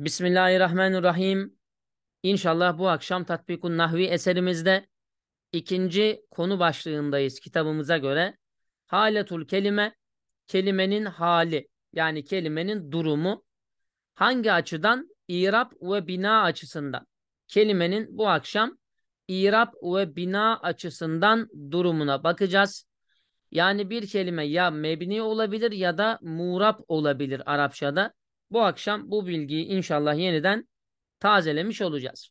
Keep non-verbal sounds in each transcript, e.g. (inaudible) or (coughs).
Bismillahirrahmanirrahim. İnşallah bu akşam Tatbikun Nahvi eserimizde ikinci konu başlığındayız kitabımıza göre. Haletul kelime, kelimenin hali yani kelimenin durumu hangi açıdan? İrab ve bina açısından. Kelimenin bu akşam İrab ve bina açısından durumuna bakacağız. Yani bir kelime ya mebni olabilir ya da murab olabilir Arapçada bu akşam bu bilgiyi inşallah yeniden tazelemiş olacağız.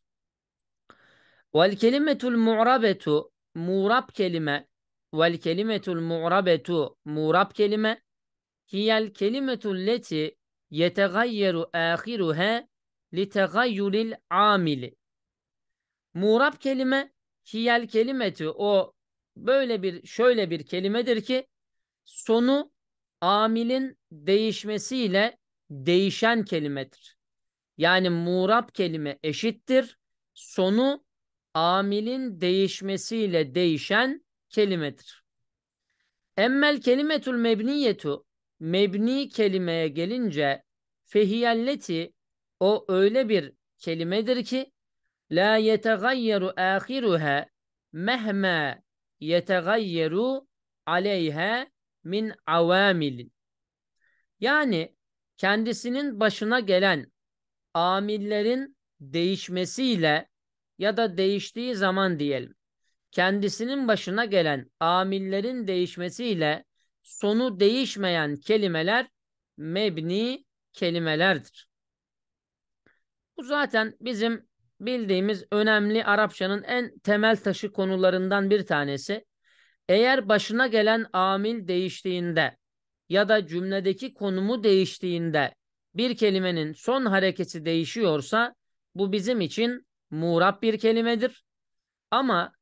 Vel kelimetul mu'rabetu mu'rab kelime vel kelimetul mu'rabetu mu'rab kelime hiyel kelimetul leti yetegayyeru ahiruhe litegayyuril amili mu'rab kelime hiyel kelimeti o böyle bir şöyle bir kelimedir ki sonu amilin değişmesiyle değişen kelimedir. Yani murab kelime eşittir. Sonu amilin değişmesiyle değişen kelimedir. Emmel kelimetul mebniyetu mebni kelimeye gelince fehiyelleti o öyle bir kelimedir ki la yetegayyeru ahiruha mehme yetegayyeru aleyha min avamilin. Yani kendisinin başına gelen amillerin değişmesiyle ya da değiştiği zaman diyelim. Kendisinin başına gelen amillerin değişmesiyle sonu değişmeyen kelimeler mebni kelimelerdir. Bu zaten bizim bildiğimiz önemli Arapçanın en temel taşı konularından bir tanesi. Eğer başına gelen amil değiştiğinde ya da cümledeki konumu değiştiğinde bir kelimenin son hareketi değişiyorsa bu bizim için muğrab bir kelimedir. Ama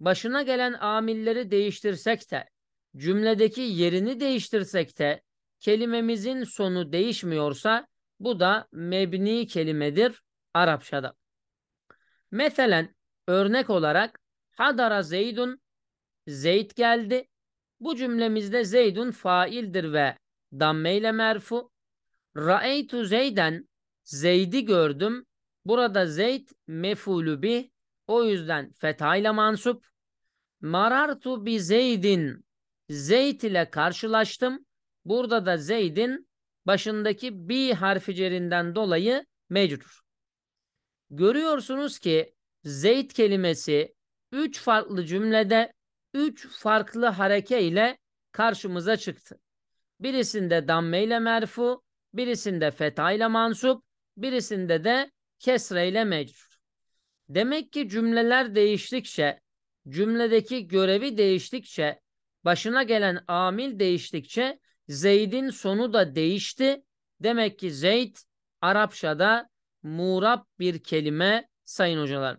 başına gelen amilleri değiştirsek de cümledeki yerini değiştirsek de kelimemizin sonu değişmiyorsa bu da mebni kelimedir Arapçada. Mesela örnek olarak hadara zeydun Zeyd geldi bu cümlemizde Zeydun faildir ve damme ile merfu. Ra'eytu Zeyden Zeyd'i gördüm. Burada Zeyd mefulü bih. O yüzden fetayla mansup. Marartu bi Zeydin. Zeyd ile karşılaştım. Burada da Zeyd'in başındaki bi harfi cerinden dolayı mecrur. Görüyorsunuz ki Zeyd kelimesi üç farklı cümlede üç farklı hareke ile karşımıza çıktı. Birisinde damme ile merfu, birisinde feta ile mansup, birisinde de kesre ile mecrur. Demek ki cümleler değiştikçe, cümledeki görevi değiştikçe, başına gelen amil değiştikçe Zeyd'in sonu da değişti. Demek ki Zeyd Arapçada murab bir kelime sayın hocalar.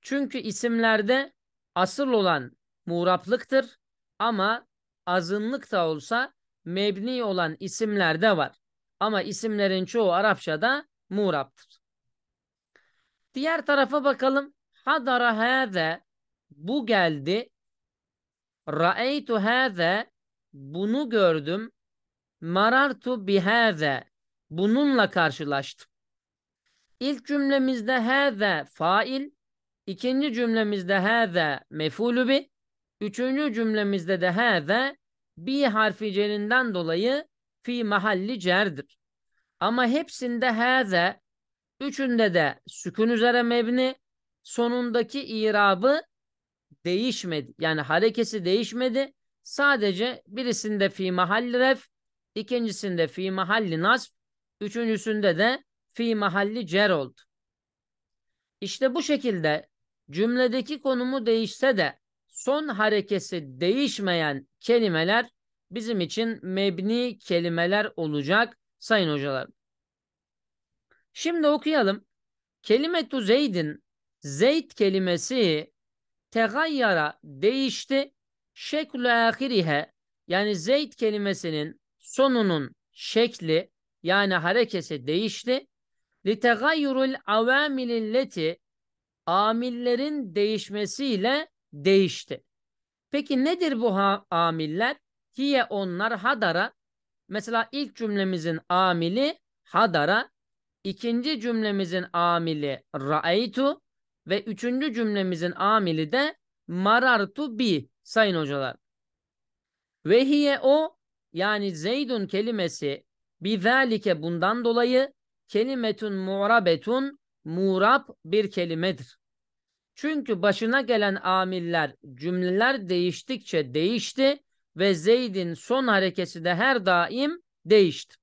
Çünkü isimlerde Asıl olan muğraplıktır ama azınlık da olsa mebni olan isimler de var. Ama isimlerin çoğu Arapçada muğraptır. Diğer tarafa bakalım. Hadara hâze bu geldi. Ra'eytu hâze bunu gördüm. Marartu bihâze bununla karşılaştım. İlk cümlemizde hâze fail İkinci cümlemizde hâze mef'ulü bi. Üçüncü cümlemizde de hâze bi harfi cerinden dolayı fi mahalli cerdir. Ama hepsinde hâze, üçünde de sükun üzere mebni, sonundaki irabı değişmedi. Yani harekesi değişmedi. Sadece birisinde fi mahalli ref, ikincisinde fi mahalli nasb, üçüncüsünde de fi mahalli cer oldu. İşte bu şekilde cümledeki konumu değişse de son harekesi değişmeyen kelimeler bizim için mebni kelimeler olacak sayın hocalar. Şimdi okuyalım. Kelimetu Zeyd'in zeyt kelimesi tegayyara değişti. Şeklü ahirihe yani zeyt kelimesinin sonunun şekli yani harekesi değişti. Litegayyurul avamililleti amillerin değişmesiyle değişti. Peki nedir bu amiller? Hiye onlar hadara. Mesela ilk cümlemizin amili hadara. ikinci cümlemizin amili ra'aytu. Ve üçüncü cümlemizin amili de marartu bi sayın hocalar. Ve hiye o yani zeydun kelimesi bizalike bundan dolayı kelimetun mu'rabetun murab bir kelimedir. Çünkü başına gelen amiller cümleler değiştikçe değişti ve Zeyd'in son harekesi de her daim değişti.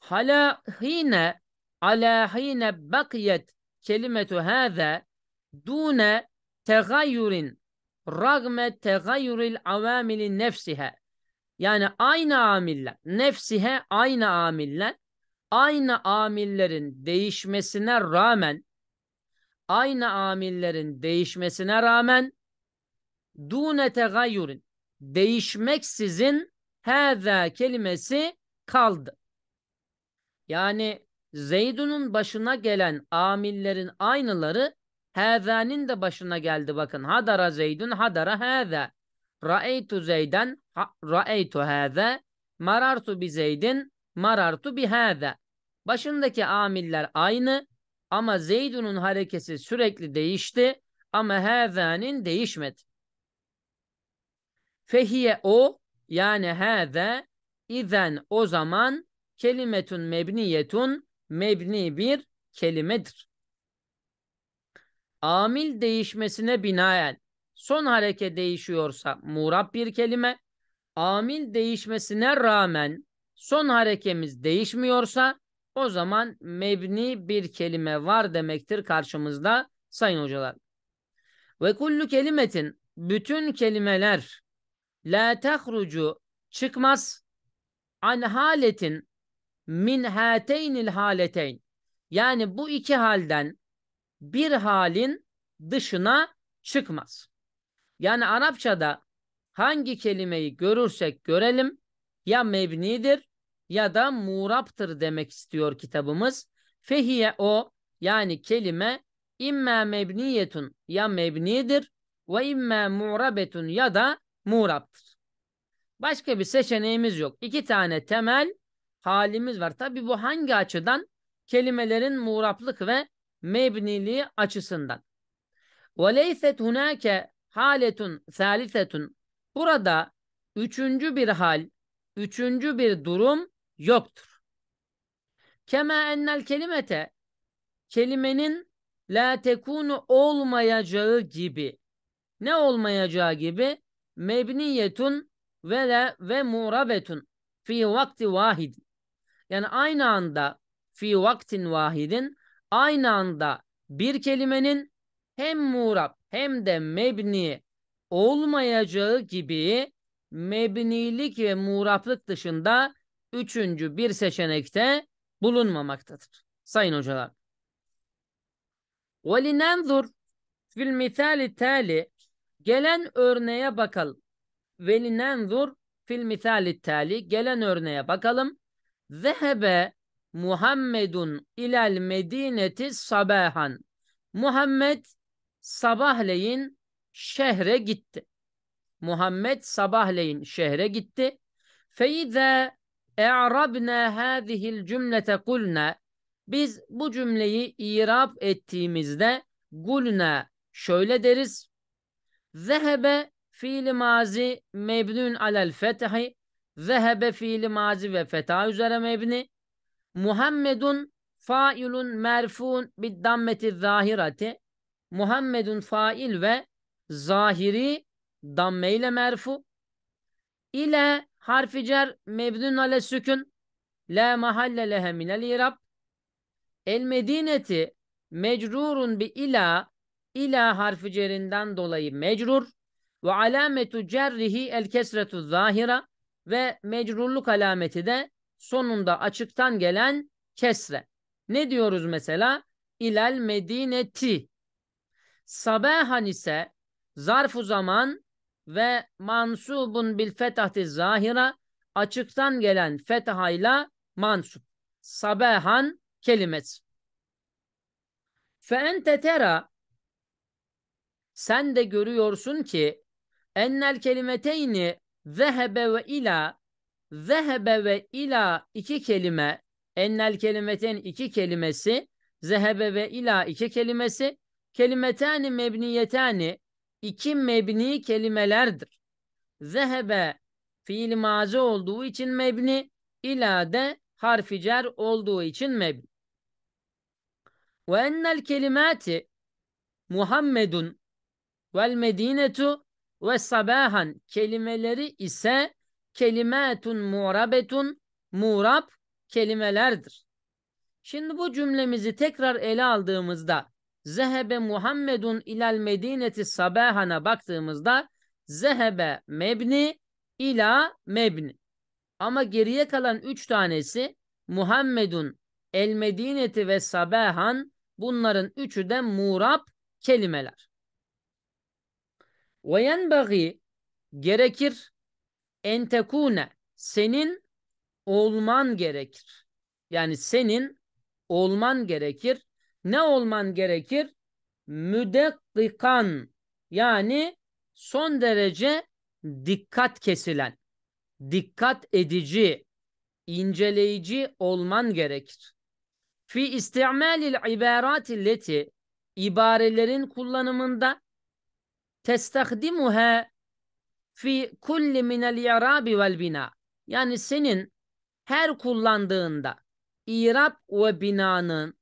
Halahine alahine bakiyet kelimetu hâze dune tegayyurin ragme tegayyuril avamili nefsihe yani aynı amiller nefsihe aynı amiller aynı amillerin değişmesine rağmen aynı amillerin değişmesine rağmen dune tegayyurin değişmeksizin hâzâ kelimesi kaldı. Yani Zeydun'un başına gelen amillerin aynıları hâzâ'nin de başına geldi bakın. Hadara Zeydun hadara hâzâ. Ra'eytu Zeyden ha, ra'eytu hâzâ. Marartu bi Zeydin marartu bi hâzâ. Başındaki amiller aynı ama Zeydun'un harekesi sürekli değişti ama hâzâ'nin değişmedi. Fehiye o yani hâzâ izen o zaman kelimetun mebniyetun mebni bir kelimedir. Amil değişmesine binaen son hareke değişiyorsa murab bir kelime, amil değişmesine rağmen son harekemiz değişmiyorsa o zaman mebni bir kelime var demektir karşımızda sayın hocalar. Ve kullu kelimetin bütün kelimeler la tehrucu çıkmaz an haletin min hateynil haleteyn. Yani bu iki halden bir halin dışına çıkmaz. Yani Arapçada hangi kelimeyi görürsek görelim ya mebnidir ya da muğraptır demek istiyor kitabımız. Fehiye o yani kelime imme mebniyetun ya mebnidir ve imme muğrabetun ya da muğraptır. Başka bir seçeneğimiz yok. İki tane temel halimiz var. Tabi bu hangi açıdan? Kelimelerin muğraplık ve mebniliği açısından. وَلَيْسَتْ هُنَاكَ haletun salisetun. Burada üçüncü bir hal, üçüncü bir durum yoktur. Kema ennel kelimete kelimenin la tekunu olmayacağı gibi ne olmayacağı gibi mebniyetun ve la ve murabetun fi vakti vahid. Yani aynı anda fi vaktin vahidin aynı anda bir kelimenin hem murab hem de mebni olmayacağı gibi mebnilik ve muraplık dışında üçüncü bir seçenekte bulunmamaktadır. Sayın hocalar. وَلِنَنْظُرْ fil misali tali gelen örneğe bakalım. وَلِنَنْظُرْ fil misali tali gelen örneğe bakalım. Zehebe Muhammedun ilal medineti sabahan. Muhammed sabahleyin şehre gitti. Muhammed sabahleyin şehre gitti. Feize E'rabna hâzihil cümlete kulna. Biz bu cümleyi irab ettiğimizde gulna şöyle deriz. Zehebe fiili mazi mebnun alel fethi. Zehebe fiili mazi ve feta üzere mebni. Muhammedun failun merfun bid dammeti zahirati. Muhammedun fail ve zahiri dammeyle merfu. ile Harfi cer mebnun ale sükun. La mahalle lehe minel irab. El medineti mecrurun bi ila ila harfi cerinden dolayı mecrur ve alametu cerrihi el kesretu zahira ve mecrurluk alameti de sonunda açıktan gelen kesre. Ne diyoruz mesela? İlel medineti. Sabahan ise zarfu zaman ve mansubun bil fetahti zahira açıktan gelen fethayla mansub Sabehan kelimesi. Fe ente tera sen de görüyorsun ki ennel kelimeteyni zehebe ve ila zehebe ve ila iki kelime ennel kelimeten iki kelimesi zehebe ve ila iki kelimesi kelimetani mebniyetani iki mebni kelimelerdir. Zehebe fiil mazi olduğu için mebni, ilade harfi cer olduğu için mebni. Ve ennel kelimati Muhammedun vel medinetu ve sabahan kelimeleri ise kelimatun mu'rabetun mu'rab kelimelerdir. Şimdi bu cümlemizi tekrar ele aldığımızda Zehebe Muhammedun ilal medineti sabahana baktığımızda zehebe mebni ila mebni. Ama geriye kalan üç tanesi Muhammedun el medineti ve sabahan bunların üçü de murab kelimeler. Ve yenbagi gerekir entekune senin olman gerekir. Yani senin olman gerekir ne olman gerekir? Müdekkikan yani son derece dikkat kesilen, dikkat edici, inceleyici olman gerekir. Fi istimalil ibarat illeti ibarelerin kullanımında testahdimuha fi kulli minel i'rabi vel bina. Yani senin her kullandığında irab ve binanın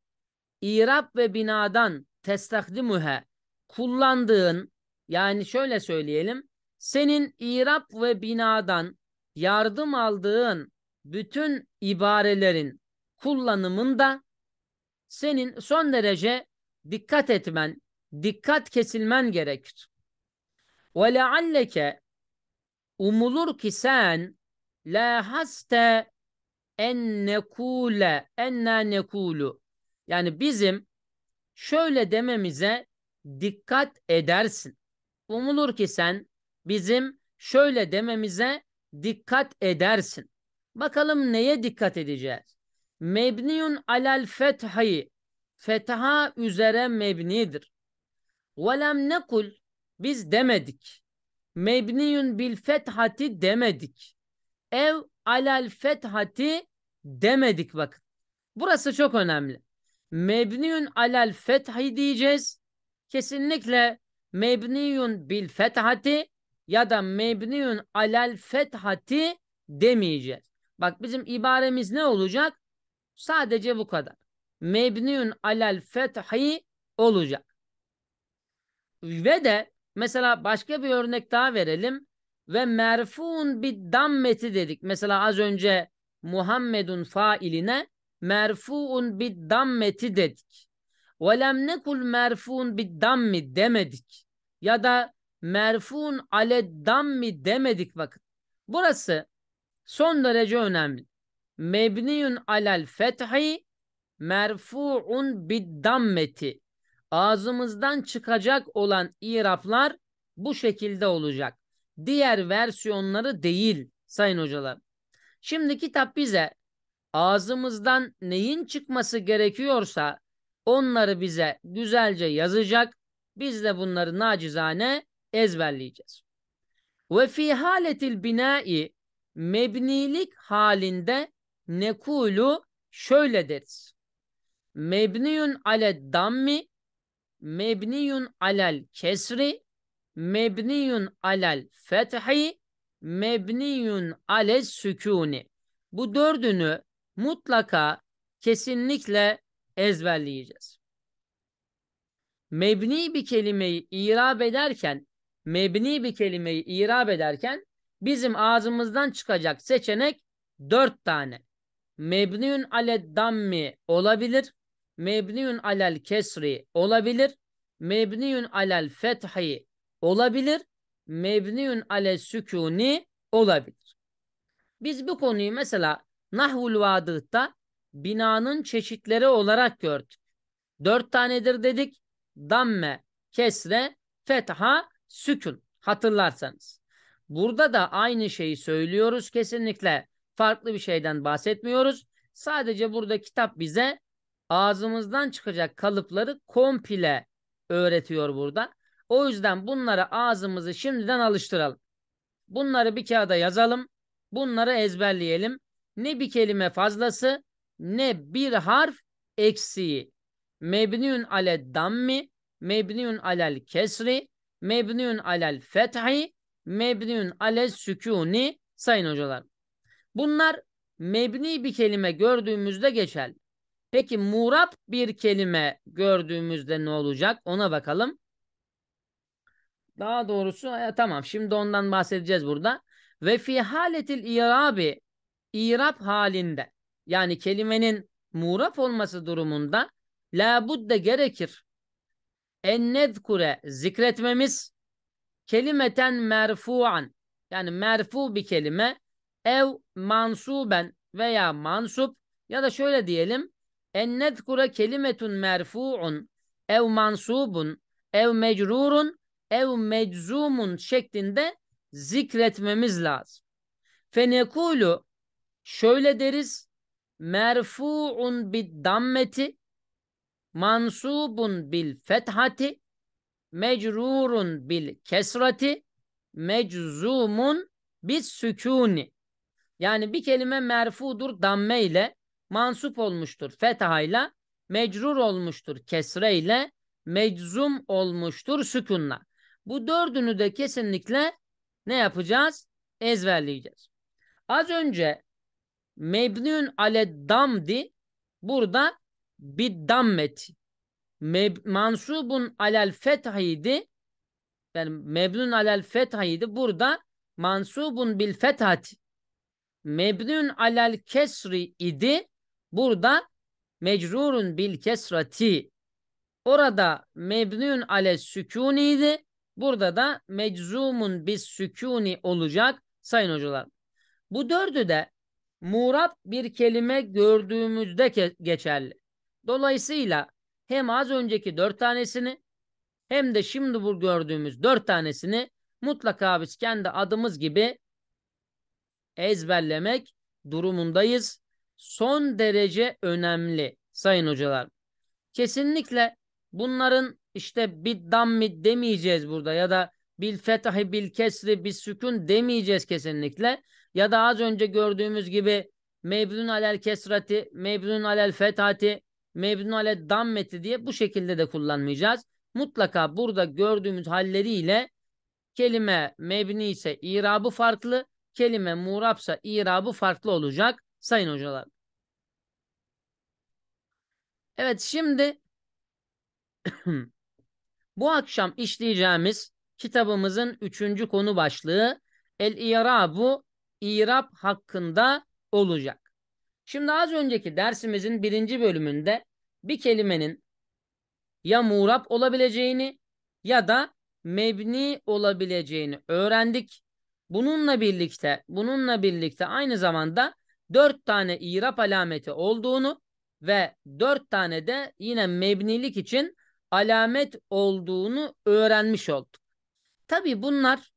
İrab ve binadan testahdimuhe kullandığın yani şöyle söyleyelim. Senin irap ve binadan yardım aldığın bütün ibarelerin kullanımında senin son derece dikkat etmen, dikkat kesilmen gerekir. Ve lealleke umulur ki sen la haste en nekule enna nekulu yani bizim şöyle dememize dikkat edersin. Umulur ki sen bizim şöyle dememize dikkat edersin. Bakalım neye dikkat edeceğiz? Mebniyun alel fethayı. Fetha üzere mebnidir. Velem nekul biz demedik. Mebniyun bil fethati demedik. Ev alel fethati demedik bakın. Burası çok önemli mebniyun alel fethi diyeceğiz. Kesinlikle mebniyun bil fethati ya da mebniyun alel fethati demeyeceğiz. Bak bizim ibaremiz ne olacak? Sadece bu kadar. Mebniyun alel fethi olacak. Ve de mesela başka bir örnek daha verelim. Ve merfun bir dammeti dedik. Mesela az önce Muhammedun failine merfuun bid dammeti dedik. Ve lem nekul merfuun bid dammi demedik. Ya da merfuun ale dammi demedik vakit? Burası son derece önemli. Mebniyun alel fethi merfuun bid dammeti. Ağzımızdan çıkacak olan iraplar bu şekilde olacak. Diğer versiyonları değil sayın hocalar. Şimdi kitap bize ağzımızdan neyin çıkması gerekiyorsa onları bize güzelce yazacak. Biz de bunları nacizane ezberleyeceğiz. Ve fi haletil binai mebnilik halinde nekulu şöyle deriz. Mebniyun ale dammi mebniyun alel kesri mebniyun alel fethi mebniyun ale sükuni. Bu dördünü mutlaka kesinlikle ezberleyeceğiz. Mebni bir kelimeyi irab ederken, mebni bir kelimeyi irab ederken bizim ağzımızdan çıkacak seçenek dört tane. Mebniün ale dammi olabilir. Mebniün alel kesri olabilir. Mebniün alel fethi olabilir. Mebniün ale sükuni olabilir. Biz bu konuyu mesela Nahvul Vadıh'ta binanın çeşitleri olarak gördük. Dört tanedir dedik. Damme, kesre, fetha, sükun hatırlarsanız. Burada da aynı şeyi söylüyoruz kesinlikle. Farklı bir şeyden bahsetmiyoruz. Sadece burada kitap bize ağzımızdan çıkacak kalıpları komple öğretiyor burada. O yüzden bunları ağzımızı şimdiden alıştıralım. Bunları bir kağıda yazalım. Bunları ezberleyelim. Ne bir kelime fazlası ne bir harf eksiği. Mebniün ale dammi, mebniün alel kesri, mebniün alel fethi, mebniün ale sükuni sayın hocalar. Bunlar mebni bir kelime gördüğümüzde geçer. Peki murap bir kelime gördüğümüzde ne olacak? Ona bakalım. Daha doğrusu e, tamam şimdi ondan bahsedeceğiz burada. Ve fi haletil irabi irap halinde yani kelimenin muraf olması durumunda labudde gerekir. En nezkure zikretmemiz kelimeten merfuan yani merfu bir kelime ev mansuben veya mansup ya da şöyle diyelim en nezkure kelimetun merfuun ev mansubun ev mecrurun ev meczumun şeklinde zikretmemiz lazım. Fenekulu Şöyle deriz. Merfu'un bid dammeti mansubun bil fethati mecrurun bil kesrati meczumun bis sükuni. Yani bir kelime merfudur damme ile mansup olmuştur fethayla mecrur olmuştur kesre ile meczum olmuştur sükunla. Bu dördünü de kesinlikle ne yapacağız? Ezberleyeceğiz. Az önce mebnün ale damdi burada bir dammeti. Meb mansubun alel fethaydı. Yani mebnün alel fethaydı. Burada mansubun bil fethati. Mebnün alel kesri idi. Burada mecrurun bil kesrati. Orada mebnün ale sükuni idi. Burada da meczumun bis sükuni olacak sayın hocalar. Bu dördü de Murat bir kelime gördüğümüzde geçerli. Dolayısıyla hem az önceki dört tanesini hem de şimdi bu gördüğümüz dört tanesini mutlaka biz kendi adımız gibi ezberlemek durumundayız. Son derece önemli sayın hocalar. Kesinlikle bunların işte bir dammi demeyeceğiz burada ya da bil fetahi bil kesri bil sükun demeyeceğiz kesinlikle. Ya da az önce gördüğümüz gibi mebnun alel kesrati, mebnun alel fetati, mebnun alel dammeti diye bu şekilde de kullanmayacağız. Mutlaka burada gördüğümüz halleriyle kelime mebni ise irabı farklı, kelime murapsa irabı farklı olacak sayın hocalar. Evet şimdi (clears throat) bu akşam işleyeceğimiz kitabımızın üçüncü konu başlığı El İrabu irap hakkında olacak. Şimdi az önceki dersimizin birinci bölümünde bir kelimenin ya murap olabileceğini ya da mebni olabileceğini öğrendik. Bununla birlikte, bununla birlikte aynı zamanda dört tane irap alameti olduğunu ve dört tane de yine mebnilik için alamet olduğunu öğrenmiş olduk. Tabi bunlar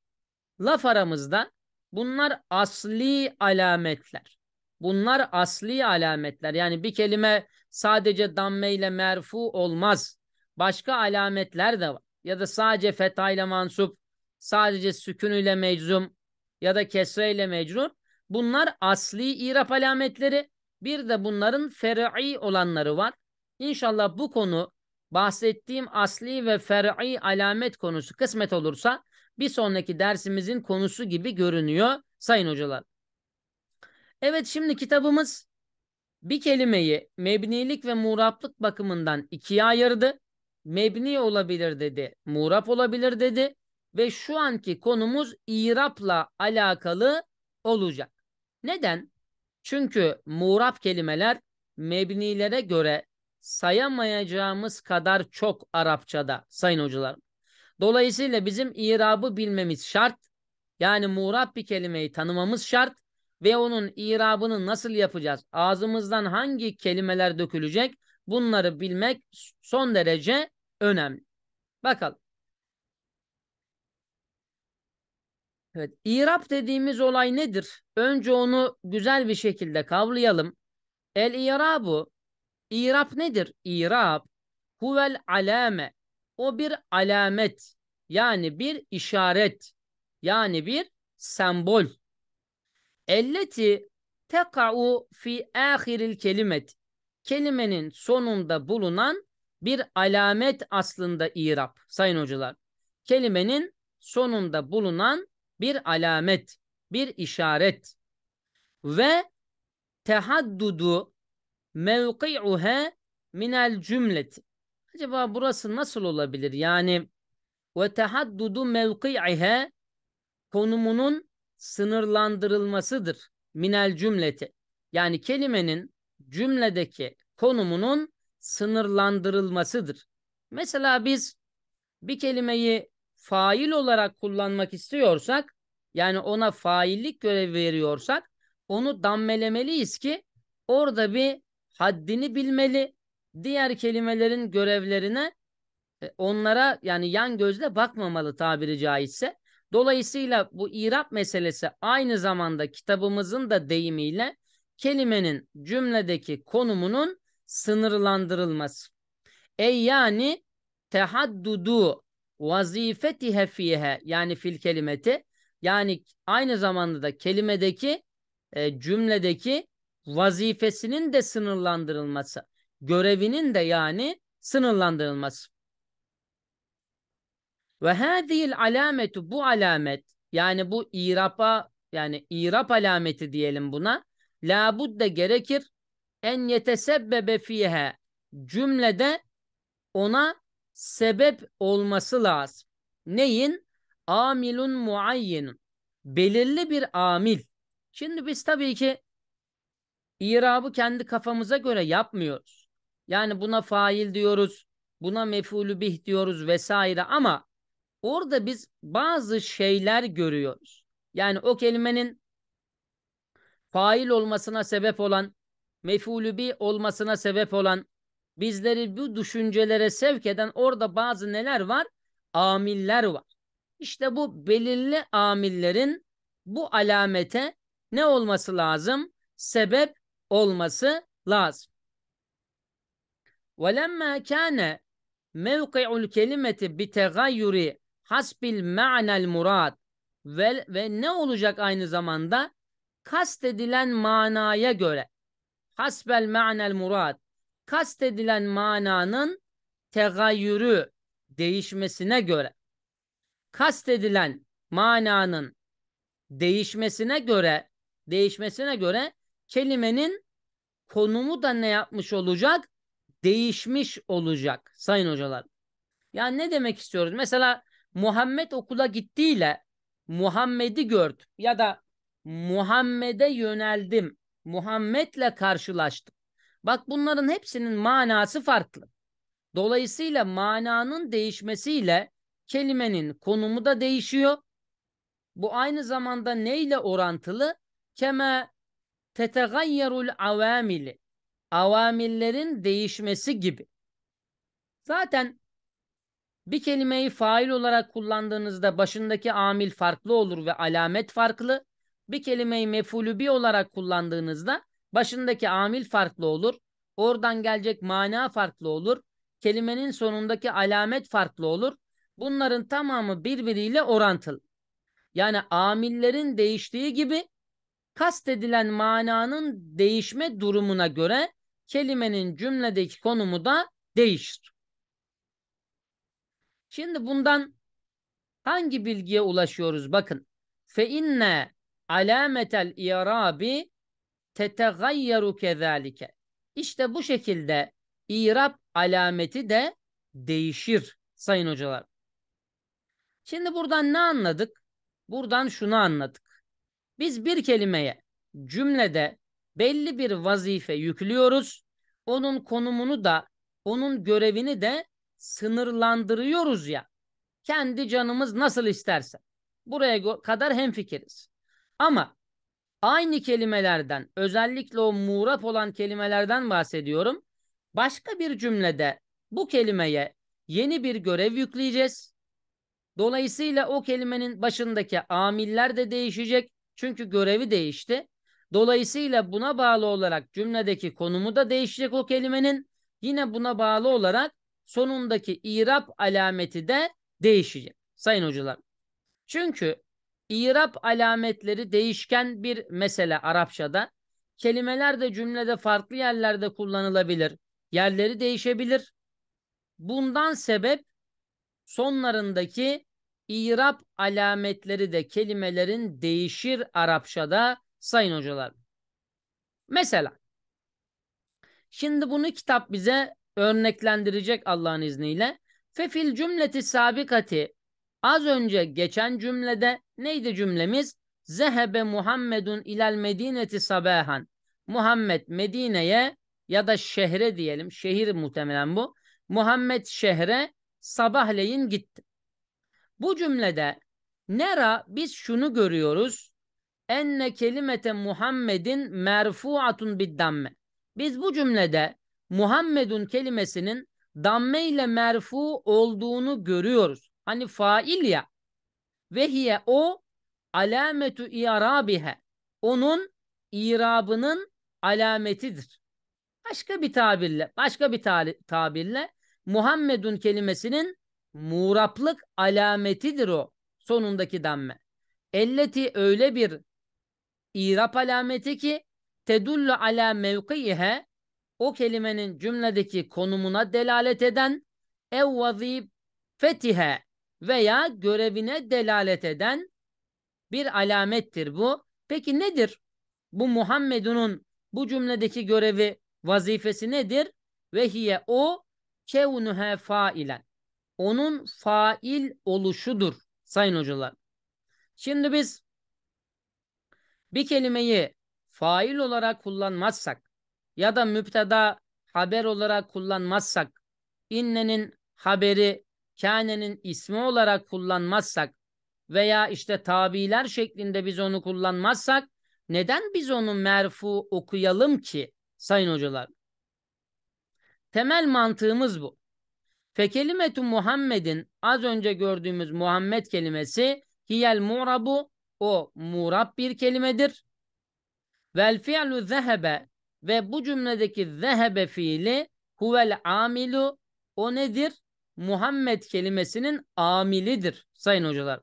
laf aramızda Bunlar asli alametler. Bunlar asli alametler. Yani bir kelime sadece damme ile merfu olmaz. Başka alametler de var. Ya da sadece feta ile mansup, sadece sükun ile meczum ya da kesre ile mecrur. Bunlar asli irap alametleri. Bir de bunların fer'i olanları var. İnşallah bu konu bahsettiğim asli ve fer'i alamet konusu kısmet olursa bir sonraki dersimizin konusu gibi görünüyor sayın hocalar. Evet şimdi kitabımız bir kelimeyi mebnilik ve muraplık bakımından ikiye ayırdı. Mebni olabilir dedi, murap olabilir dedi ve şu anki konumuz irapla alakalı olacak. Neden? Çünkü murap kelimeler mebnilere göre sayamayacağımız kadar çok Arapçada sayın hocalar. Dolayısıyla bizim irabı bilmemiz şart. Yani murab bir kelimeyi tanımamız şart ve onun irabını nasıl yapacağız? Ağzımızdan hangi kelimeler dökülecek? Bunları bilmek son derece önemli. Bakalım. Evet, irab dediğimiz olay nedir? Önce onu güzel bir şekilde kavlayalım. El irabu. irab nedir? İrab, huvel alame. O bir alamet yani bir işaret yani bir sembol. Elleti teka'u fi ahiril kelimet. Kelimenin sonunda bulunan bir alamet aslında irap sayın hocalar. Kelimenin sonunda bulunan bir alamet, bir işaret ve tehaddudu mevki'uha minel cümleti. Acaba burası nasıl olabilir? Yani ve tehaddudu mevki'ihe konumunun sınırlandırılmasıdır. Minel cümleti. Yani kelimenin cümledeki konumunun sınırlandırılmasıdır. Mesela biz bir kelimeyi fail olarak kullanmak istiyorsak yani ona faillik görevi veriyorsak onu dammelemeliyiz ki orada bir haddini bilmeli, diğer kelimelerin görevlerine e, onlara yani yan gözle bakmamalı tabiri caizse. Dolayısıyla bu irap meselesi aynı zamanda kitabımızın da deyimiyle kelimenin cümledeki konumunun sınırlandırılması. Ey yani tehaddudu vazifeti fihe yani fil kelimeti yani aynı zamanda da kelimedeki e, cümledeki vazifesinin de sınırlandırılması görevinin de yani sınırlandırılması. Ve hadihil alametu bu alamet yani bu irapa yani irap alameti diyelim buna labudde gerekir en yetesebbebe fihe cümlede ona sebep olması lazım. Neyin? Amilun muayyin. Belirli bir amil. Şimdi biz tabii ki irabı kendi kafamıza göre yapmıyoruz. Yani buna fail diyoruz, buna mefulü bih diyoruz vesaire ama orada biz bazı şeyler görüyoruz. Yani o kelimenin fail olmasına sebep olan, mefulü bih olmasına sebep olan, bizleri bu düşüncelere sevk eden orada bazı neler var? Amiller var. İşte bu belirli amillerin bu alamete ne olması lazım? Sebep olması lazım. وَلَمَّا كَانَ مَوْقِعُ الْكَلِمَةِ بِتَغَيُّرِ حَسْبِ الْمَعْنَ الْمُرَادِ ve, ve ne olacak aynı zamanda? Kastedilen manaya göre. Hasbel ma'nel murad. Kastedilen mananın tegayyürü değişmesine göre. Kastedilen mananın değişmesine göre değişmesine göre kelimenin konumu da ne yapmış olacak? değişmiş olacak sayın hocalar. Yani ne demek istiyoruz? Mesela Muhammed okula gittiğiyle Muhammed'i gördüm ya da Muhammed'e yöneldim. Muhammed'le karşılaştım. Bak bunların hepsinin manası farklı. Dolayısıyla mananın değişmesiyle kelimenin konumu da değişiyor. Bu aynı zamanda neyle orantılı? Keme tetegayyerul avamili avamillerin değişmesi gibi. Zaten bir kelimeyi fail olarak kullandığınızda başındaki amil farklı olur ve alamet farklı. Bir kelimeyi mefulü bi olarak kullandığınızda başındaki amil farklı olur. Oradan gelecek mana farklı olur. Kelimenin sonundaki alamet farklı olur. Bunların tamamı birbiriyle orantılı. Yani amillerin değiştiği gibi kastedilen mananın değişme durumuna göre kelimenin cümledeki konumu da değişir. Şimdi bundan hangi bilgiye ulaşıyoruz? Bakın. Fe inne alametel i'rabi tetegayyaru kezalike. İşte bu şekilde i'rab alameti de değişir sayın hocalar. Şimdi buradan ne anladık? Buradan şunu anladık. Biz bir kelimeye cümlede belli bir vazife yüklüyoruz. Onun konumunu da, onun görevini de sınırlandırıyoruz ya. Kendi canımız nasıl isterse. Buraya kadar hemfikiriz. Ama aynı kelimelerden, özellikle o muğrap olan kelimelerden bahsediyorum. Başka bir cümlede bu kelimeye yeni bir görev yükleyeceğiz. Dolayısıyla o kelimenin başındaki amiller de değişecek. Çünkü görevi değişti. Dolayısıyla buna bağlı olarak cümledeki konumu da değişecek o kelimenin. Yine buna bağlı olarak sonundaki irap alameti de değişecek sayın hocalar. Çünkü irap alametleri değişken bir mesele Arapçada. Kelimeler de cümlede farklı yerlerde kullanılabilir. Yerleri değişebilir. Bundan sebep sonlarındaki irap alametleri de kelimelerin değişir Arapçada sayın hocalar. Mesela şimdi bunu kitap bize örneklendirecek Allah'ın izniyle. Fefil cümleti sabikati az önce geçen cümlede neydi cümlemiz? Zehebe Muhammedun ilal medineti sabahan. Muhammed Medine'ye ya da şehre diyelim. Şehir muhtemelen bu. Muhammed şehre sabahleyin gitti. Bu cümlede nera biz şunu görüyoruz enne kelimete Muhammedin merfuatun bid Biz bu cümlede Muhammedun kelimesinin damme ile merfu olduğunu görüyoruz. Hani fail ya. Ve hiye o alametu i'rabihe. Onun irabının alametidir. Başka bir tabirle, başka bir tabirle Muhammedun kelimesinin muraplık alametidir o sonundaki damme. Elleti öyle bir İrap alameti ki tedullu ala mevkiihe o kelimenin cümledeki konumuna delalet eden ev vazifetihe veya görevine delalet eden bir alamettir bu. Peki nedir? Bu Muhammedun'un bu cümledeki görevi vazifesi nedir? Vehiye o kevnuhe failen. Onun fail oluşudur sayın hocalar. Şimdi biz bir kelimeyi fail olarak kullanmazsak ya da müpteda haber olarak kullanmazsak innenin haberi kânenin ismi olarak kullanmazsak veya işte tabiler şeklinde biz onu kullanmazsak neden biz onu merfu okuyalım ki sayın hocalar? Temel mantığımız bu. Fekelimetu Muhammed'in az önce gördüğümüz Muhammed kelimesi hiyel mu'rabu o murab bir kelimedir. Vel fi'lu zehebe ve bu cümledeki zehebe fiili huvel amilu o nedir? Muhammed kelimesinin amilidir sayın hocalar.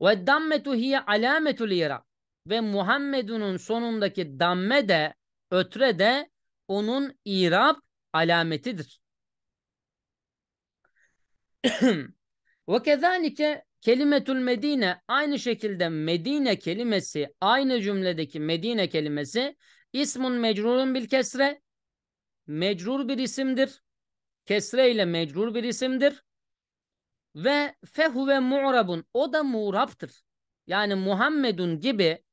Ve dammetu hiye alametul irab ve Muhammedun'un sonundaki damme de ötre de onun irab alametidir. (clears throat) Ve kezalike Kelimetül Medine aynı şekilde Medine kelimesi aynı cümledeki Medine kelimesi ismun mecrurun bil kesre mecrur bir isimdir. Kesre ile mecrur bir isimdir. Ve fehu ve mu'rabun o da mu'raptır. Yani Muhammedun gibi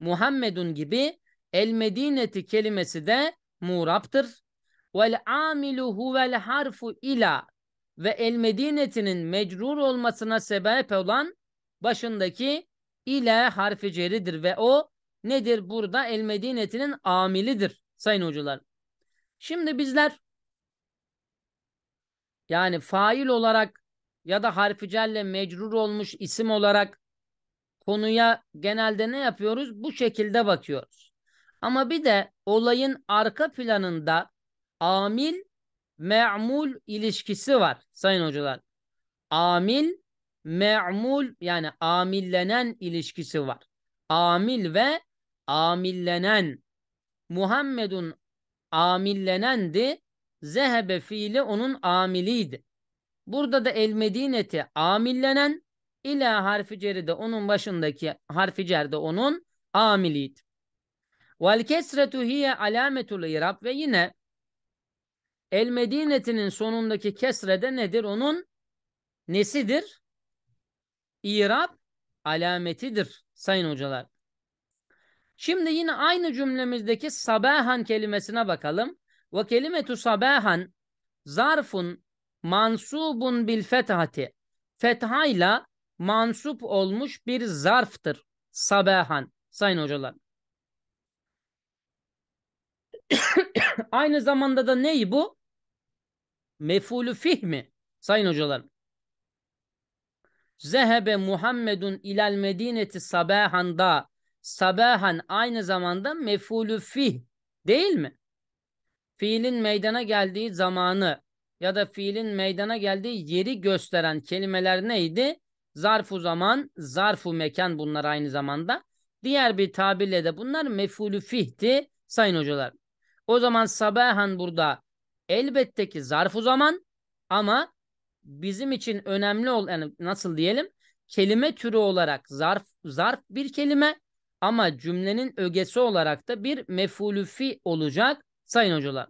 Muhammedun gibi el Medineti kelimesi de mu'raptır. Vel amilu huvel harfu ila ve El Medine'tinin mecrur olmasına sebep olan başındaki ile harfi ceridir ve o nedir burada? El Medine'tinin amilidir sayın hocalar. Şimdi bizler yani fail olarak ya da harfi celle mecrur olmuş isim olarak konuya genelde ne yapıyoruz? Bu şekilde bakıyoruz. Ama bir de olayın arka planında amil me'mul ilişkisi var sayın hocalar. Amil me'mul yani amillenen ilişkisi var. Amil ve amillenen. Muhammedun amillenendi. Zehebe fiili onun amiliydi. Burada da el medineti amillenen ile harfi ceride onun başındaki harfi cerde onun amiliydi. Vel kesretu hiye alametul irab ve yine El Medinetinin sonundaki kesrede nedir? Onun nesidir? İrab alametidir sayın hocalar. Şimdi yine aynı cümlemizdeki sabahan kelimesine bakalım. Ve kelimetu sabahan zarfun mansubun bil fethati. Fethayla mansup olmuş bir zarftır. Sabahan sayın hocalar. (coughs) aynı zamanda da ney bu? Mefulü fih mi? Sayın hocalarım. Zehebe Muhammedun ilal medineti sabahanda. Sabahan aynı zamanda mefulü fih değil mi? Fiilin meydana geldiği zamanı ya da fiilin meydana geldiği yeri gösteren kelimeler neydi? Zarfu zaman, zarfu mekan bunlar aynı zamanda. Diğer bir tabirle de bunlar mefulü fihti sayın hocalar. O zaman sabahan burada Elbette ki zarfu zaman ama bizim için önemli ol, yani nasıl diyelim kelime türü olarak zarf zarf bir kelime ama cümlenin ögesi olarak da bir mefulüfi olacak sayın hocalar.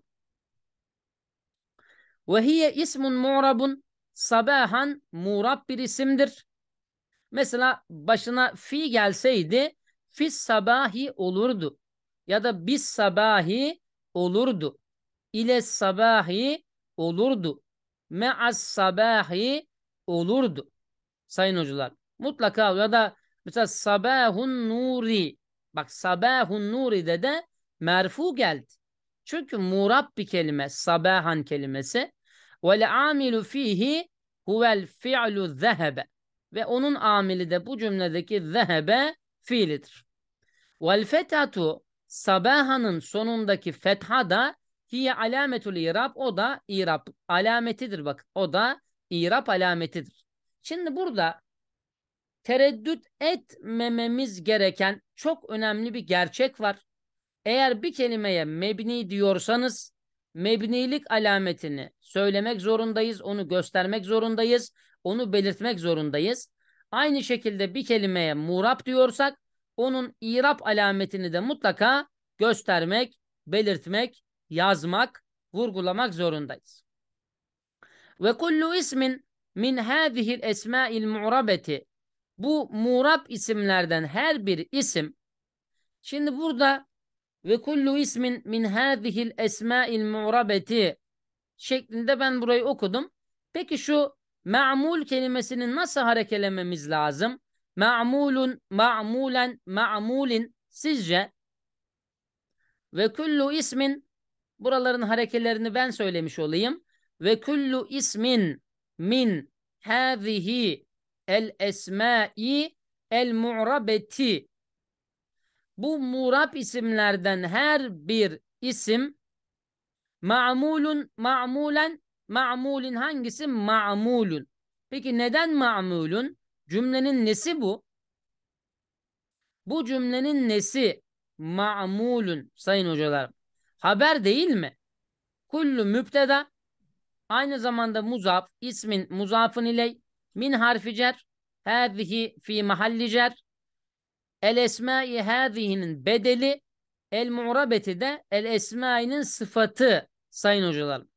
Ve hiye ismun mu'rabun sabahan murab bir isimdir. Mesela başına fi gelseydi fis sabahi olurdu. Ya da bis sabahi olurdu ile sabahi olurdu. Me'as sabahi olurdu. Sayın hocalar. Mutlaka ya da mesela sabahun nuri. Bak sabahun nuri de merfu geldi. Çünkü murab bir kelime. Sabahan kelimesi. ve amilu fihi huvel fi'lu zehebe. Ve onun amili de bu cümledeki zehebe fiilidir. Vel fetatu sabahanın sonundaki fetha da Hiye alametul irab o da irab alametidir bak o da irab alametidir. Şimdi burada tereddüt etmememiz gereken çok önemli bir gerçek var. Eğer bir kelimeye mebni diyorsanız mebnilik alametini söylemek zorundayız, onu göstermek zorundayız, onu belirtmek zorundayız. Aynı şekilde bir kelimeye Murap diyorsak onun irap alametini de mutlaka göstermek, belirtmek yazmak, vurgulamak zorundayız. Ve kullu ismin min hâzihil esmâil mu'rabeti bu murab isimlerden her bir isim şimdi burada ve kullu ismin min hâzihil esmâil mu'rabeti şeklinde ben burayı okudum. Peki şu ma'mul kelimesini nasıl harekelememiz lazım? Ma'mulun, ma'mulen, ma'mulin sizce ve kullu ismin Buraların harekelerini ben söylemiş olayım. Ve kullu ismin min hâzihi el esmâ'i el mu'rabeti. Bu mu'rab isimlerden her bir isim ma'mulun ma'mulen ma'mulin hangisi? Ma'mulun. Peki neden ma'mulun? Cümlenin nesi bu? Bu cümlenin nesi? Ma'mulun sayın hocalar. Haber değil mi? Kullu mübteda aynı zamanda muzaf ismin muzafın iley min harfi cer hâzihi fi mahalli cer el esmâi hâzihinin bedeli el mu'rabeti de el esmâinin sıfatı sayın hocalarım.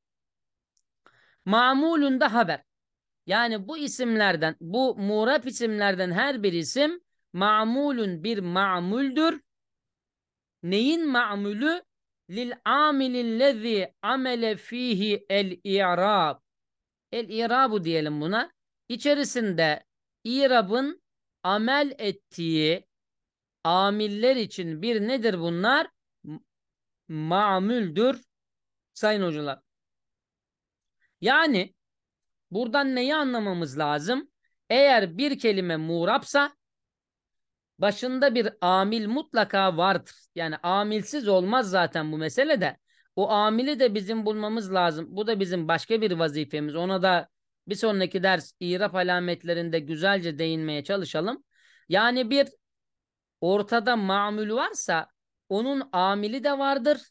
Mamulunda haber. Yani bu isimlerden, bu muğrab isimlerden her bir isim mamulun bir mamuldür. Neyin mamülü? lil amilin amilillezi amele fihi el i'rab. El i'rabu diyelim buna. içerisinde i'rabın amel ettiği amiller için bir nedir bunlar? Mamüldür sayın hocalar. Yani buradan neyi anlamamız lazım? Eğer bir kelime muğrapsa başında bir amil mutlaka vardır. Yani amilsiz olmaz zaten bu mesele de. O amili de bizim bulmamız lazım. Bu da bizim başka bir vazifemiz. Ona da bir sonraki ders İrap alametlerinde güzelce değinmeye çalışalım. Yani bir ortada mamül varsa onun amili de vardır.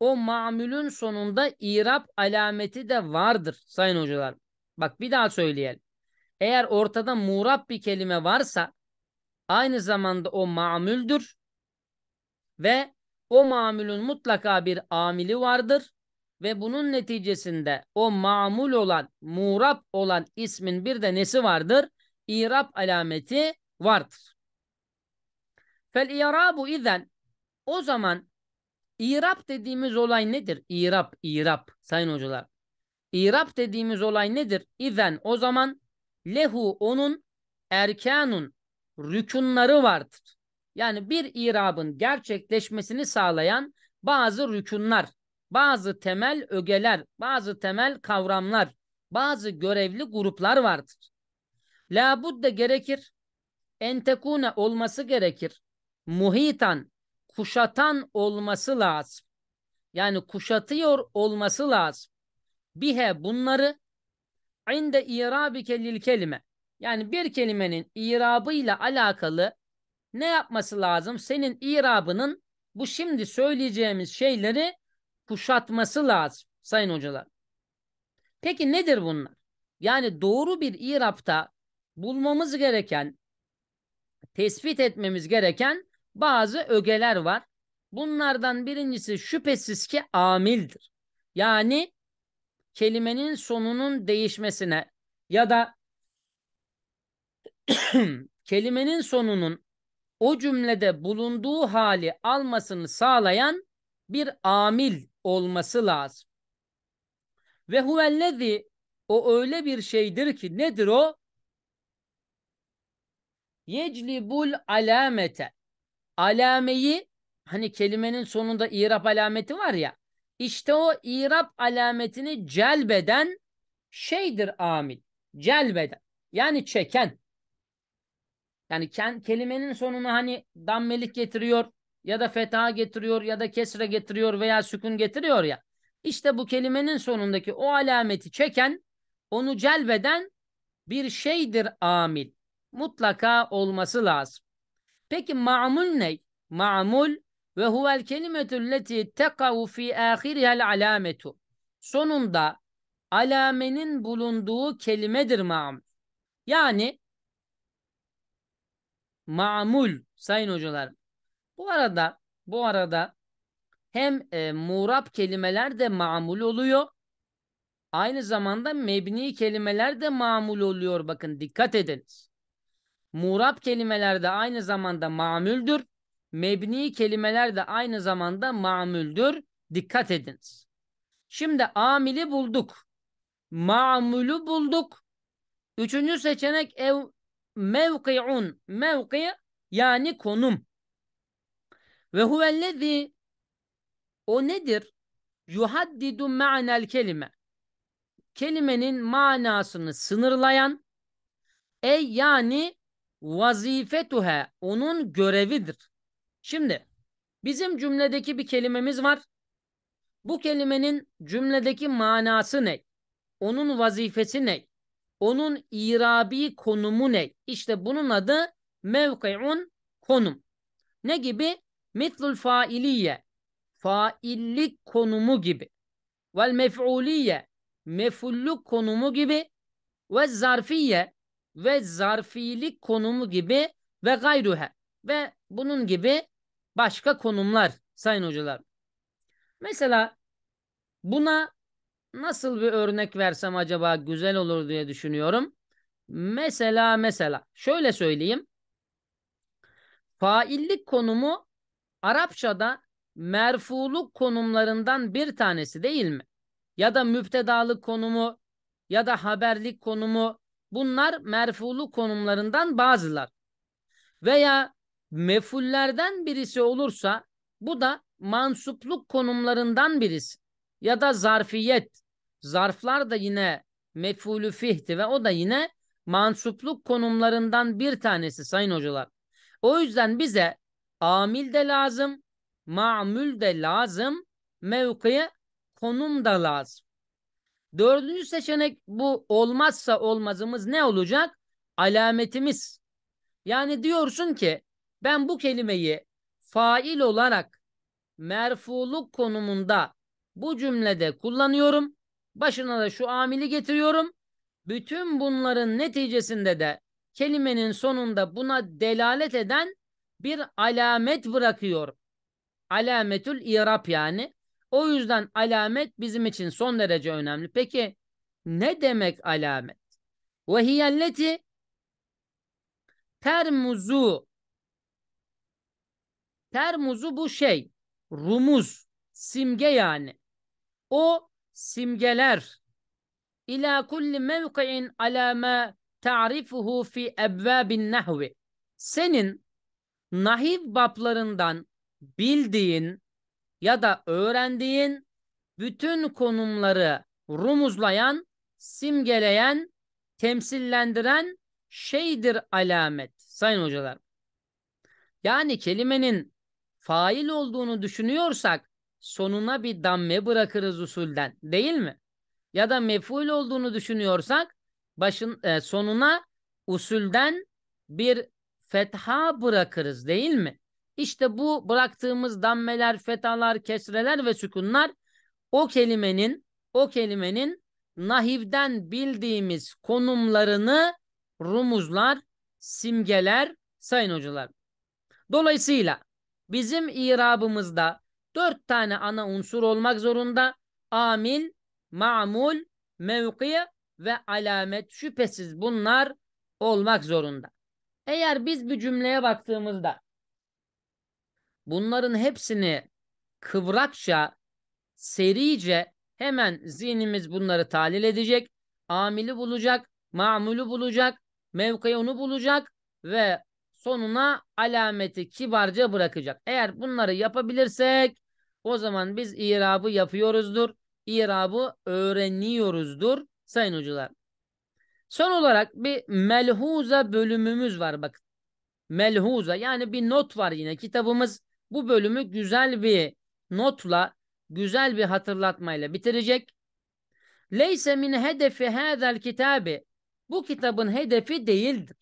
O mamülün sonunda İrap alameti de vardır sayın hocalar. Bak bir daha söyleyelim. Eğer ortada murab bir kelime varsa Aynı zamanda o mamüldür ve o mamülün mutlaka bir amili vardır ve bunun neticesinde o mamul olan, murab olan ismin bir de nesi vardır? İrab alameti vardır. Fel irabu izen o zaman irab dediğimiz olay nedir? İrab, İrab sayın hocalar. İrab dediğimiz olay nedir? İzen o zaman lehu onun erkanun rükunları vardır. Yani bir irabın gerçekleşmesini sağlayan bazı rükunlar, bazı temel ögeler, bazı temel kavramlar, bazı görevli gruplar vardır. La budde gerekir, entekune olması gerekir, muhitan, kuşatan olması lazım. Yani kuşatıyor olması lazım. Bihe bunları inde irabike lil kelime. Yani bir kelimenin irabıyla alakalı ne yapması lazım? Senin irabının bu şimdi söyleyeceğimiz şeyleri kuşatması lazım sayın hocalar. Peki nedir bunlar? Yani doğru bir irapta bulmamız gereken, tespit etmemiz gereken bazı ögeler var. Bunlardan birincisi şüphesiz ki amildir. Yani kelimenin sonunun değişmesine ya da (clears throat) kelimenin sonunun o cümlede bulunduğu hali almasını sağlayan bir amil olması lazım. Ve huvellezi o öyle bir şeydir ki nedir o? Yeclibul alamete. Alameyi hani kelimenin sonunda irap alameti var ya. İşte o irap alametini celbeden şeydir amil. Celbeden. Yani çeken. Yani kelimenin sonuna hani dammelik getiriyor ya da fetha getiriyor ya da kesre getiriyor veya sükun getiriyor ya. İşte bu kelimenin sonundaki o alameti çeken, onu celbeden bir şeydir amil. Mutlaka olması lazım. Peki ma'mul ne? Ma'mul ve huvel kelimetülleti leti tekavu fi ahirihel alametu. Sonunda alamenin bulunduğu kelimedir ma'mul. Yani Ma'mul sayın hocalar. Bu arada bu arada hem e, murab kelimeler de ma'mul oluyor. Aynı zamanda mebni kelimeler de ma'mul oluyor. Bakın dikkat ediniz. murap kelimeler de aynı zamanda ma'müldür. Mebni kelimeler de aynı zamanda ma'müldür. Dikkat ediniz. Şimdi amili bulduk. Ma'mulü bulduk. Üçüncü seçenek ev mevki'un mevki yani konum ve huvellezi o nedir? Yuhaddidu ma'nel kelime kelimenin manasını sınırlayan e yani vazifetuhe onun görevidir. Şimdi bizim cümledeki bir kelimemiz var. Bu kelimenin cümledeki manası ne? Onun vazifesi ne? Onun irabi konumu ne? İşte bunun adı mevki'un konum. Ne gibi? Mitlul failiye. Faillik konumu gibi. Vel mef'uliye. Mefulluk konumu gibi. Ve zarfiye. Ve zarfilik konumu gibi. Ve gayruhe. Ve bunun gibi başka konumlar sayın hocalar. Mesela buna nasıl bir örnek versem acaba güzel olur diye düşünüyorum. Mesela mesela şöyle söyleyeyim. Faillik konumu Arapçada merfuluk konumlarından bir tanesi değil mi? Ya da müptedalık konumu ya da haberlik konumu bunlar merfuluk konumlarından bazılar. Veya mefullerden birisi olursa bu da mansupluk konumlarından birisi ya da zarfiyet Zarflar da yine mefulü fihti ve o da yine mansupluk konumlarından bir tanesi sayın hocalar. O yüzden bize amil de lazım, ma'mül de lazım, mevkiye konum da lazım. Dördüncü seçenek bu olmazsa olmazımız ne olacak? Alametimiz. Yani diyorsun ki ben bu kelimeyi fail olarak merfuluk konumunda bu cümlede kullanıyorum. Başına da şu amili getiriyorum. Bütün bunların neticesinde de kelimenin sonunda buna delalet eden bir alamet bırakıyor. Alametül irap yani. O yüzden alamet bizim için son derece önemli. Peki ne demek alamet? Ve hiyelleti termuzu termuzu bu şey rumuz simge yani. O simgeler ila kulli mevki'in ala ma ta'rifuhu fi ebvabin nahvi. Senin nahiv bablarından bildiğin ya da öğrendiğin bütün konumları rumuzlayan, simgeleyen, temsillendiren şeydir alamet sayın hocalar. Yani kelimenin fail olduğunu düşünüyorsak sonuna bir damme bırakırız usulden değil mi? Ya da meful olduğunu düşünüyorsak başın e, sonuna usulden bir fetha bırakırız değil mi? İşte bu bıraktığımız dammeler, fetalar, kesreler ve sükunlar o kelimenin o kelimenin nahivden bildiğimiz konumlarını rumuzlar, simgeler sayın hocalar. Dolayısıyla bizim irabımızda Dört tane ana unsur olmak zorunda. Amil, ma'mul, mevki ve alamet. Şüphesiz bunlar olmak zorunda. Eğer biz bir cümleye baktığımızda bunların hepsini kıvrakça, serice hemen zihnimiz bunları talil edecek. Amili bulacak, mamulü bulacak, mevkiye onu bulacak ve sonuna alameti kibarca bırakacak. Eğer bunları yapabilirsek o zaman biz irabı yapıyoruzdur. İrabı öğreniyoruzdur sayın hocalar. Son olarak bir melhuza bölümümüz var bakın. Melhuza yani bir not var yine kitabımız bu bölümü güzel bir notla güzel bir hatırlatmayla bitirecek. Leyse min hedefi hadel kitabı, Bu kitabın hedefi değildir.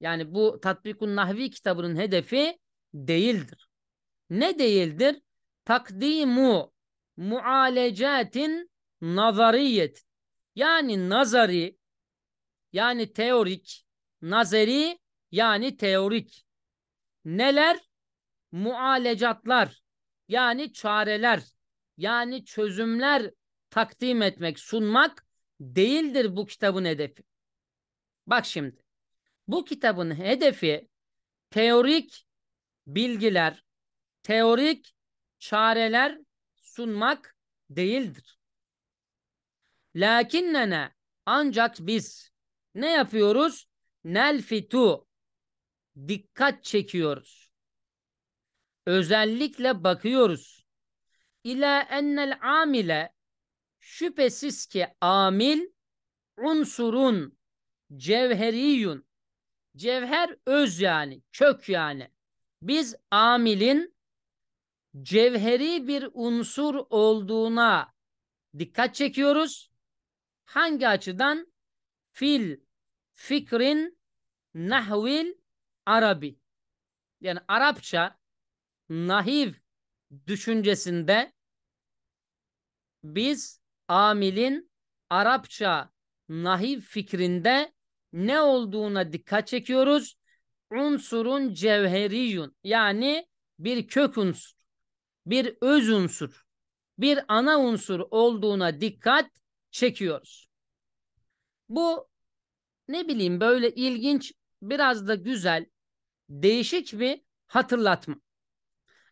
Yani bu Tatbikun Nahvi kitabının hedefi değildir. Ne değildir? takdimu mualecetin nazariyet. Yani nazari yani teorik, nazari yani teorik. Neler? Mualecatlar yani çareler yani çözümler takdim etmek, sunmak değildir bu kitabın hedefi. Bak şimdi bu kitabın hedefi teorik bilgiler, teorik çareler sunmak değildir. Lakinnene ancak biz ne yapıyoruz? Nelfitu dikkat çekiyoruz. Özellikle bakıyoruz. İla ennel amile şüphesiz ki amil unsurun cevheriyun cevher öz yani kök yani biz amilin cevheri bir unsur olduğuna dikkat çekiyoruz. Hangi açıdan? Fil fikrin nahvil arabi. Yani Arapça nahiv düşüncesinde biz amilin Arapça nahiv fikrinde ne olduğuna dikkat çekiyoruz. Unsurun cevheriyun yani bir kök unsur bir öz unsur, bir ana unsur olduğuna dikkat çekiyoruz. Bu ne bileyim böyle ilginç, biraz da güzel, değişik bir hatırlatma.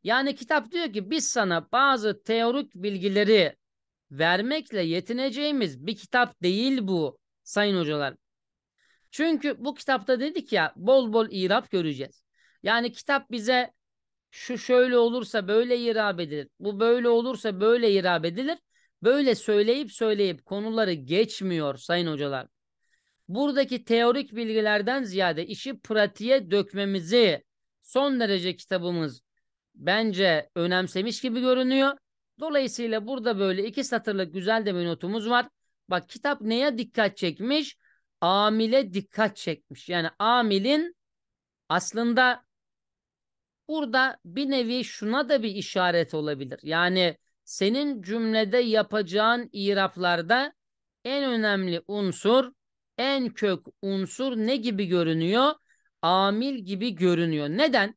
Yani kitap diyor ki biz sana bazı teorik bilgileri vermekle yetineceğimiz bir kitap değil bu sayın hocalar. Çünkü bu kitapta dedik ya bol bol irap göreceğiz. Yani kitap bize şu şöyle olursa böyle irab edilir. Bu böyle olursa böyle irab edilir. Böyle söyleyip söyleyip konuları geçmiyor sayın hocalar. Buradaki teorik bilgilerden ziyade işi pratiğe dökmemizi son derece kitabımız bence önemsemiş gibi görünüyor. Dolayısıyla burada böyle iki satırlık güzel de bir notumuz var. Bak kitap neye dikkat çekmiş? Amile dikkat çekmiş. Yani amilin aslında Burada bir nevi şuna da bir işaret olabilir. Yani senin cümlede yapacağın iraplarda en önemli unsur, en kök unsur ne gibi görünüyor? Amil gibi görünüyor. Neden?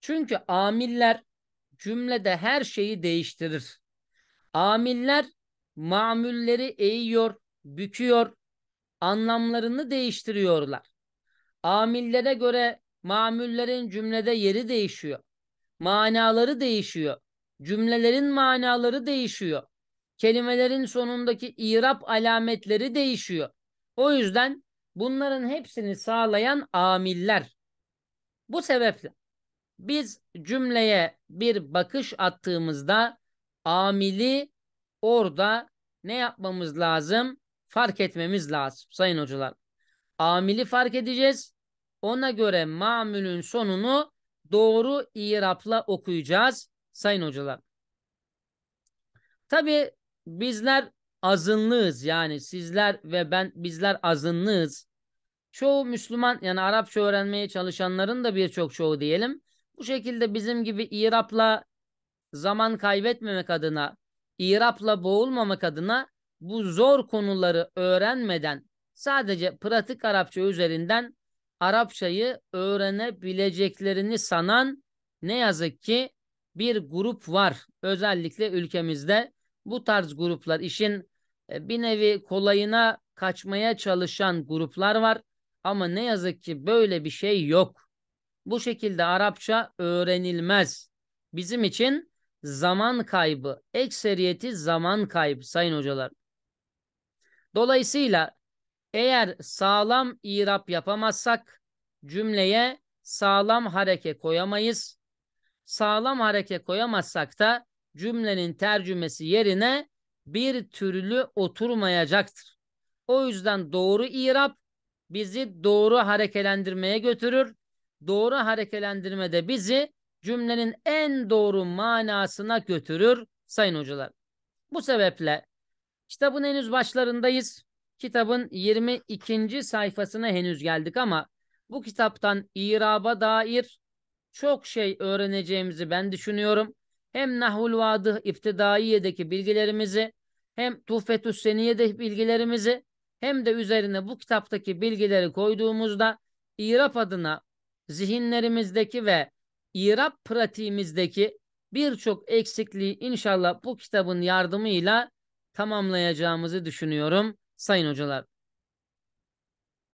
Çünkü amiller cümlede her şeyi değiştirir. Amiller mamulleri eğiyor, büküyor, anlamlarını değiştiriyorlar. Amillere göre mamullerin cümlede yeri değişiyor. Manaları değişiyor. Cümlelerin manaları değişiyor. Kelimelerin sonundaki irap alametleri değişiyor. O yüzden bunların hepsini sağlayan amiller. Bu sebeple biz cümleye bir bakış attığımızda amili orada ne yapmamız lazım? Fark etmemiz lazım sayın hocalar. Amili fark edeceğiz. Ona göre mamülün sonunu doğru irapla okuyacağız sayın hocalar. Tabi bizler azınlığız yani sizler ve ben bizler azınlığız. Çoğu Müslüman yani Arapça öğrenmeye çalışanların da birçok çoğu diyelim. Bu şekilde bizim gibi irapla zaman kaybetmemek adına, irapla boğulmamak adına bu zor konuları öğrenmeden sadece pratik Arapça üzerinden Arapçayı öğrenebileceklerini sanan ne yazık ki bir grup var. Özellikle ülkemizde bu tarz gruplar işin e, bir nevi kolayına kaçmaya çalışan gruplar var. Ama ne yazık ki böyle bir şey yok. Bu şekilde Arapça öğrenilmez. Bizim için zaman kaybı, ekseriyeti zaman kaybı sayın hocalar. Dolayısıyla eğer sağlam irap yapamazsak cümleye sağlam hareke koyamayız. Sağlam hareke koyamazsak da cümlenin tercümesi yerine bir türlü oturmayacaktır. O yüzden doğru irap bizi doğru harekelendirmeye götürür. Doğru harekelendirme de bizi cümlenin en doğru manasına götürür sayın hocalar. Bu sebeple kitabın henüz başlarındayız. Kitabın 22. sayfasına henüz geldik ama bu kitaptan iraba dair çok şey öğreneceğimizi ben düşünüyorum. Hem Nahul Vadıh İftidaiye'deki bilgilerimizi hem Tuhfetüs Seniye'deki bilgilerimizi hem de üzerine bu kitaptaki bilgileri koyduğumuzda İrab adına zihinlerimizdeki ve İrab pratiğimizdeki birçok eksikliği inşallah bu kitabın yardımıyla tamamlayacağımızı düşünüyorum sayın hocalar